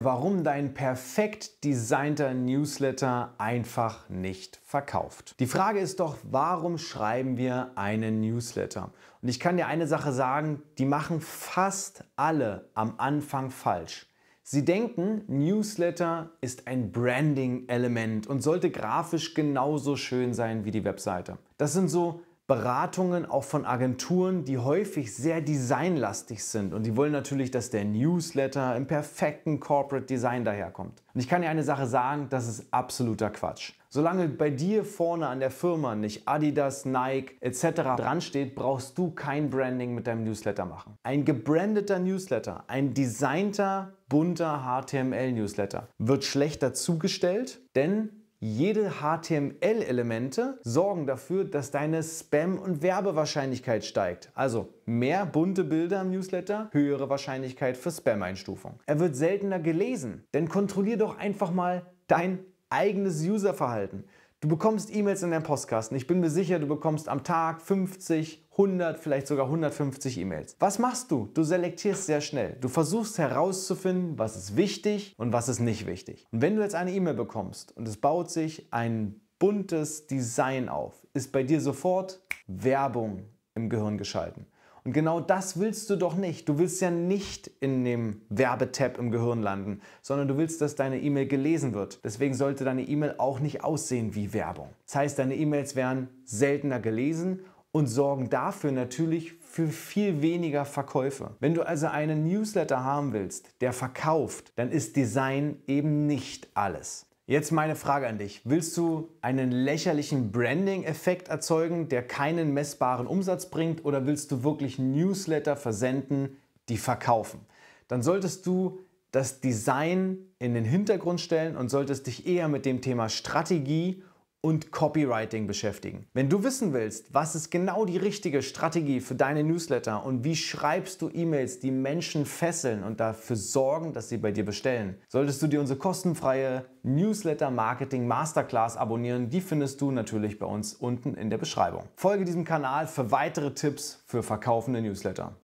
Warum dein perfekt designter Newsletter einfach nicht verkauft. Die Frage ist doch, warum schreiben wir einen Newsletter? Und ich kann dir eine Sache sagen, die machen fast alle am Anfang falsch. Sie denken, Newsletter ist ein Branding-Element und sollte grafisch genauso schön sein wie die Webseite. Das sind so Beratungen auch von Agenturen, die häufig sehr designlastig sind. Und die wollen natürlich, dass der Newsletter im perfekten Corporate Design daherkommt. Und ich kann dir eine Sache sagen, das ist absoluter Quatsch. Solange bei dir vorne an der Firma nicht Adidas, Nike etc. dran steht, brauchst du kein Branding mit deinem Newsletter machen. Ein gebrandeter Newsletter, ein designter, bunter HTML-Newsletter wird schlechter zugestellt, denn jede HTML-Elemente sorgen dafür, dass deine Spam- und Werbewahrscheinlichkeit steigt. Also mehr bunte Bilder im Newsletter, höhere Wahrscheinlichkeit für Spam-Einstufung. Er wird seltener gelesen, denn kontrollier doch einfach mal dein eigenes Userverhalten. Du bekommst E-Mails in deinem Postkasten. Ich bin mir sicher, du bekommst am Tag 50, 100, vielleicht sogar 150 E-Mails. Was machst du? Du selektierst sehr schnell. Du versuchst herauszufinden, was ist wichtig und was ist nicht wichtig. Und wenn du jetzt eine E-Mail bekommst und es baut sich ein buntes Design auf, ist bei dir sofort Werbung im Gehirn geschalten. Und genau das willst du doch nicht. Du willst ja nicht in dem Werbetab im Gehirn landen, sondern du willst, dass deine E-Mail gelesen wird. Deswegen sollte deine E-Mail auch nicht aussehen wie Werbung. Das heißt, deine E-Mails werden seltener gelesen und sorgen dafür natürlich für viel weniger Verkäufe. Wenn du also einen Newsletter haben willst, der verkauft, dann ist Design eben nicht alles. Jetzt meine Frage an dich. Willst du einen lächerlichen Branding-Effekt erzeugen, der keinen messbaren Umsatz bringt, oder willst du wirklich Newsletter versenden, die verkaufen? Dann solltest du das Design in den Hintergrund stellen und solltest dich eher mit dem Thema Strategie und Copywriting beschäftigen. Wenn du wissen willst, was ist genau die richtige Strategie für deine Newsletter und wie schreibst du E-Mails, die Menschen fesseln und dafür sorgen, dass sie bei dir bestellen, solltest du dir unsere kostenfreie Newsletter Marketing Masterclass abonnieren. Die findest du natürlich bei uns unten in der Beschreibung. Folge diesem Kanal für weitere Tipps für verkaufende Newsletter.